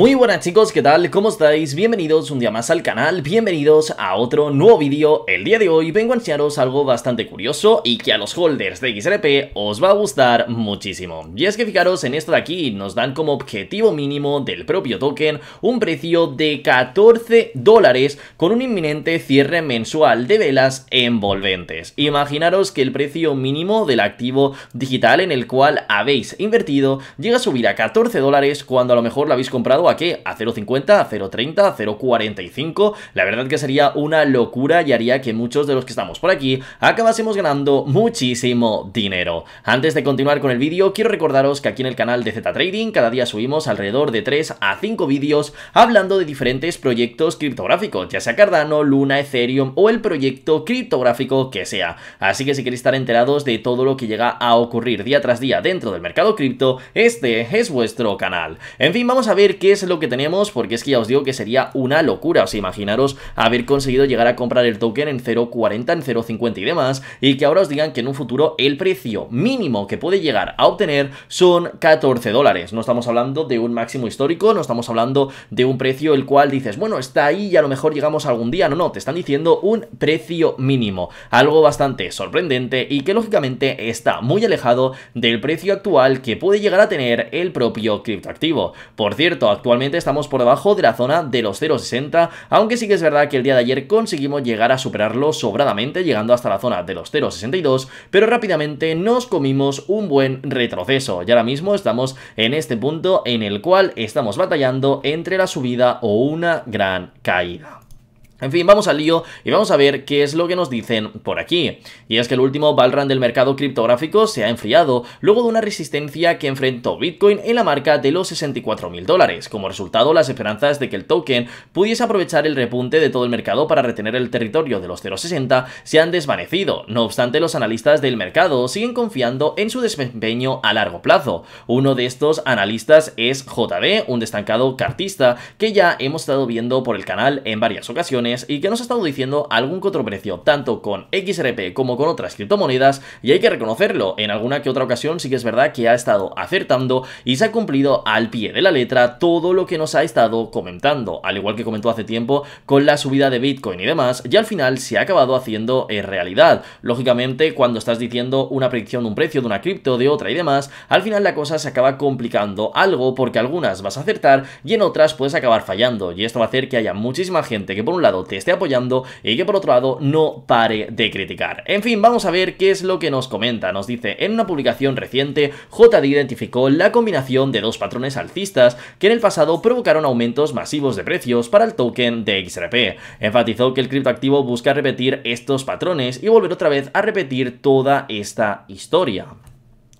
Muy buenas chicos, ¿qué tal? ¿Cómo estáis? Bienvenidos un día más al canal, bienvenidos a otro nuevo vídeo. El día de hoy vengo a enseñaros algo bastante curioso y que a los holders de XRP os va a gustar muchísimo. Y es que fijaros en esto de aquí, nos dan como objetivo mínimo del propio token un precio de 14 dólares con un inminente cierre mensual de velas envolventes. Imaginaros que el precio mínimo del activo digital en el cual habéis invertido llega a subir a 14 dólares cuando a lo mejor lo habéis comprado a A 0.50, a 0.30, a 0.45. La verdad que sería una locura y haría que muchos de los que estamos por aquí acabásemos ganando muchísimo dinero. Antes de continuar con el vídeo, quiero recordaros que aquí en el canal de Z Trading cada día subimos alrededor de 3 a 5 vídeos hablando de diferentes proyectos criptográficos, ya sea Cardano, Luna, Ethereum o el proyecto criptográfico que sea. Así que si queréis estar enterados de todo lo que llega a ocurrir día tras día dentro del mercado cripto, este es vuestro canal. En fin, vamos a ver qué es es lo que tenemos, porque es que ya os digo que sería una locura. os imaginaros haber conseguido llegar a comprar el token en 0.40, en 0.50 y demás, y que ahora os digan que en un futuro el precio mínimo que puede llegar a obtener son 14 dólares. No estamos hablando de un máximo histórico, no estamos hablando de un precio el cual dices, bueno, está ahí y a lo mejor llegamos algún día. No, no, te están diciendo un precio mínimo. Algo bastante sorprendente y que lógicamente está muy alejado del precio actual que puede llegar a tener el propio criptoactivo. Por cierto, actualmente estamos por debajo de la zona de los 0,60, aunque sí que es verdad que el día de ayer conseguimos llegar a superarlo sobradamente, llegando hasta la zona de los 0,62, pero rápidamente nos comimos un buen retroceso y ahora mismo estamos en este punto en el cual estamos batallando entre la subida o una gran caída. En fin, vamos al lío y vamos a ver qué es lo que nos dicen por aquí. Y es que el último Balran del mercado criptográfico se ha enfriado luego de una resistencia que enfrentó Bitcoin en la marca de los 64 mil dólares. Como resultado, las esperanzas de que el token pudiese aprovechar el repunte de todo el mercado para retener el territorio de los 0,60 se han desvanecido. No obstante, los analistas del mercado siguen confiando en su desempeño a largo plazo. Uno de estos analistas es JB, un destacado cartista que ya hemos estado viendo por el canal en varias ocasiones y que nos ha estado diciendo algún que otro precio, tanto con XRP como con otras criptomonedas, y hay que reconocerlo, en alguna que otra ocasión sí que es verdad que ha estado acertando y se ha cumplido al pie de la letra todo lo que nos ha estado comentando, al igual que comentó hace tiempo con la subida de Bitcoin y demás, y al final se ha acabado haciendo en eh, realidad. Lógicamente, cuando estás diciendo una predicción de un precio, de una cripto, de otra y demás, al final la cosa se acaba complicando algo porque algunas vas a acertar y en otras puedes acabar fallando, y esto va a hacer que haya muchísima gente que por un lado te esté apoyando y que por otro lado no pare de criticar. En fin, vamos a ver qué es lo que nos comenta. Nos dice, en una publicación reciente, JD identificó la combinación de dos patrones alcistas que en el pasado provocaron aumentos masivos de precios para el token de XRP. Enfatizó que el criptoactivo busca repetir estos patrones y volver otra vez a repetir toda esta historia.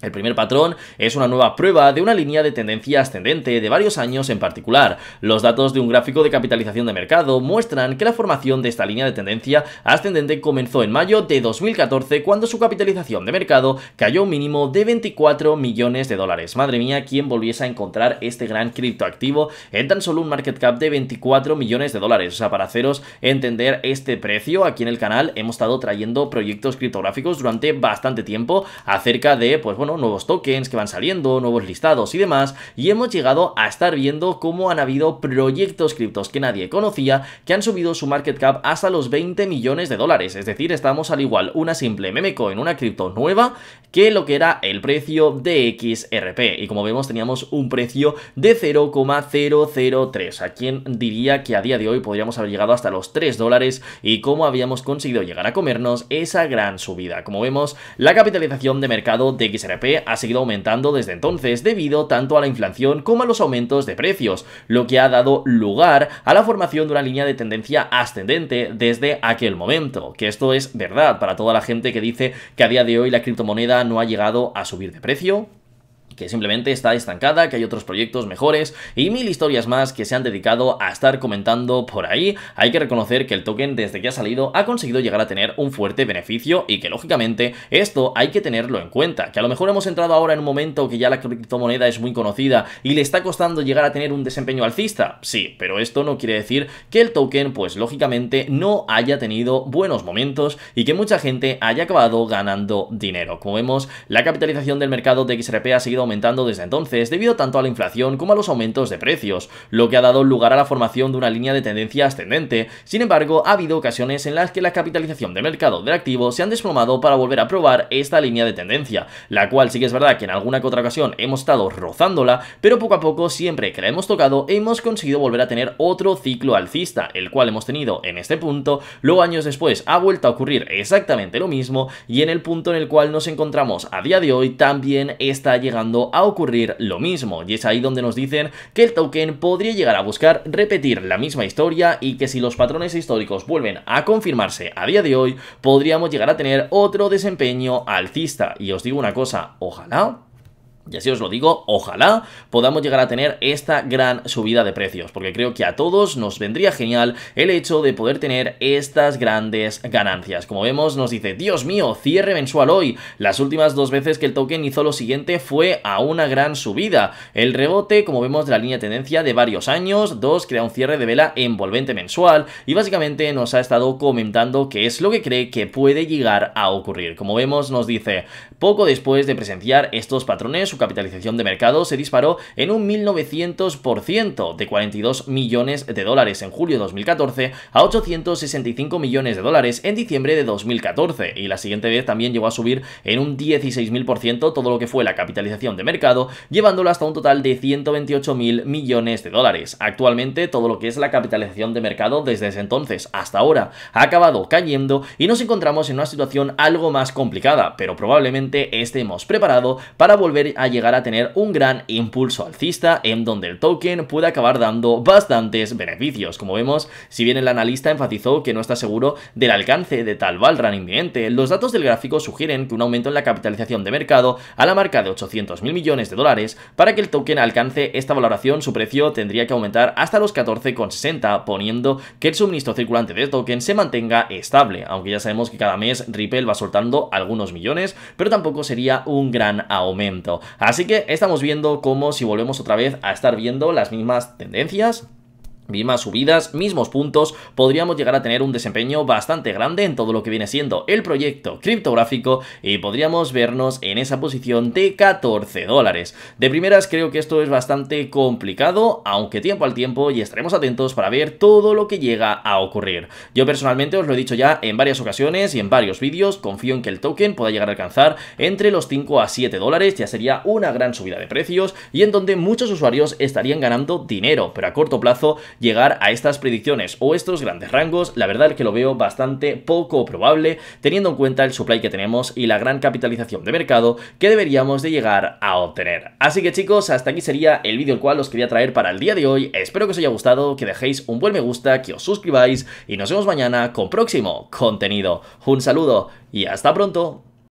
El primer patrón es una nueva prueba de una línea de tendencia ascendente de varios años en particular. Los datos de un gráfico de capitalización de mercado muestran que la formación de esta línea de tendencia ascendente comenzó en mayo de 2014 cuando su capitalización de mercado cayó un mínimo de 24 millones de dólares. Madre mía, quien volviese a encontrar este gran criptoactivo en tan solo un market cap de 24 millones de dólares. O sea, para haceros entender este precio, aquí en el canal hemos estado trayendo proyectos criptográficos durante bastante tiempo acerca de, pues bueno, Nuevos tokens que van saliendo, nuevos listados y demás, y hemos llegado a estar viendo cómo han habido proyectos criptos que nadie conocía, que han subido su market cap hasta los 20 millones de dólares, es decir, estamos al igual una simple memecoin, en una cripto nueva que lo que era el precio de XRP, y como vemos teníamos un precio de 0,003, a quien diría que a día de hoy podríamos haber llegado hasta los 3 dólares y cómo habíamos conseguido llegar a comernos esa gran subida. Como vemos, la capitalización de mercado de XRP ha seguido aumentando desde entonces debido tanto a la inflación como a los aumentos de precios, lo que ha dado lugar a la formación de una línea de tendencia ascendente desde aquel momento, que esto es verdad para toda la gente que dice que a día de hoy la criptomoneda no ha llegado a subir de precio, que simplemente está estancada, que hay otros proyectos mejores y mil historias más que se han dedicado a estar comentando por ahí. Hay que reconocer que el token desde que ha salido ha conseguido llegar a tener un fuerte beneficio y que lógicamente esto hay que tenerlo en cuenta, que a lo mejor hemos entrado ahora en un momento que ya la criptomoneda es muy conocida y le está costando llegar a tener un desempeño alcista. Sí, pero esto no quiere decir que el token pues lógicamente no haya tenido buenos momentos y que mucha gente haya acabado ganando dinero. Como vemos, la capitalización del mercado de XRP ha seguido aumentando desde entonces, debido tanto a la inflación como a los aumentos de precios, lo que ha dado lugar a la formación de una línea de tendencia ascendente. Sin embargo, ha habido ocasiones en las que la capitalización de mercado del activo se han desplomado para volver a probar esta línea de tendencia, la cual sí que es verdad que en alguna que otra ocasión hemos estado rozándola, pero poco a poco, siempre que la hemos tocado, hemos conseguido volver a tener otro ciclo alcista, el cual hemos tenido en este punto, luego años después ha vuelto a ocurrir exactamente lo mismo y en el punto en el cual nos encontramos a día de hoy también está llegando a ocurrir lo mismo y es ahí donde nos dicen que el token podría llegar a buscar repetir la misma historia y que si los patrones históricos vuelven a confirmarse a día de hoy podríamos llegar a tener otro desempeño alcista y os digo una cosa, ojalá y así os lo digo, ojalá podamos llegar a tener esta gran subida de precios, porque creo que a todos nos vendría genial el hecho de poder tener estas grandes ganancias. Como vemos, nos dice, Dios mío, cierre mensual hoy. Las últimas dos veces que el token hizo lo siguiente fue a una gran subida. El rebote, como vemos, de la línea tendencia de varios años, dos, crea un cierre de vela envolvente mensual, y básicamente nos ha estado comentando qué es lo que cree que puede llegar a ocurrir. Como vemos, nos dice, poco después de presenciar estos patrones, capitalización de mercado se disparó en un 1.900%, de 42 millones de dólares en julio de 2014 a 865 millones de dólares en diciembre de 2014, y la siguiente vez también llegó a subir en un 16.000% todo lo que fue la capitalización de mercado, llevándolo hasta un total de 128.000 millones de dólares. Actualmente, todo lo que es la capitalización de mercado desde ese entonces hasta ahora ha acabado cayendo y nos encontramos en una situación algo más complicada, pero probablemente estemos preparados para volver a llegar a tener un gran impulso alcista en donde el token puede acabar dando bastantes beneficios. Como vemos, si bien el analista enfatizó que no está seguro del alcance de tal Valran inminente, los datos del gráfico sugieren que un aumento en la capitalización de mercado a la marca de 800 mil millones de dólares para que el token alcance esta valoración, su precio tendría que aumentar hasta los 14,60, poniendo que el suministro circulante de token se mantenga estable, aunque ya sabemos que cada mes Ripple va soltando algunos millones, pero tampoco sería un gran aumento. Así que estamos viendo cómo si volvemos otra vez a estar viendo las mismas tendencias, mismas subidas, mismos puntos, podríamos llegar a tener un desempeño bastante grande en todo lo que viene siendo el proyecto criptográfico y podríamos vernos en esa posición de 14 dólares. De primeras creo que esto es bastante complicado, aunque tiempo al tiempo y estaremos atentos para ver todo lo que llega a ocurrir. Yo personalmente os lo he dicho ya en varias ocasiones y en varios vídeos, confío en que el token pueda llegar a alcanzar entre los 5 a 7 dólares, ya sería una gran subida de precios y en donde muchos usuarios estarían ganando dinero, pero a corto plazo llegar a estas predicciones o estos grandes rangos, la verdad es que lo veo bastante poco probable teniendo en cuenta el supply que tenemos y la gran capitalización de mercado que deberíamos de llegar a obtener. Así que chicos, hasta aquí sería el vídeo el cual os quería traer para el día de hoy, espero que os haya gustado, que dejéis un buen me gusta, que os suscribáis y nos vemos mañana con próximo contenido. Un saludo y hasta pronto.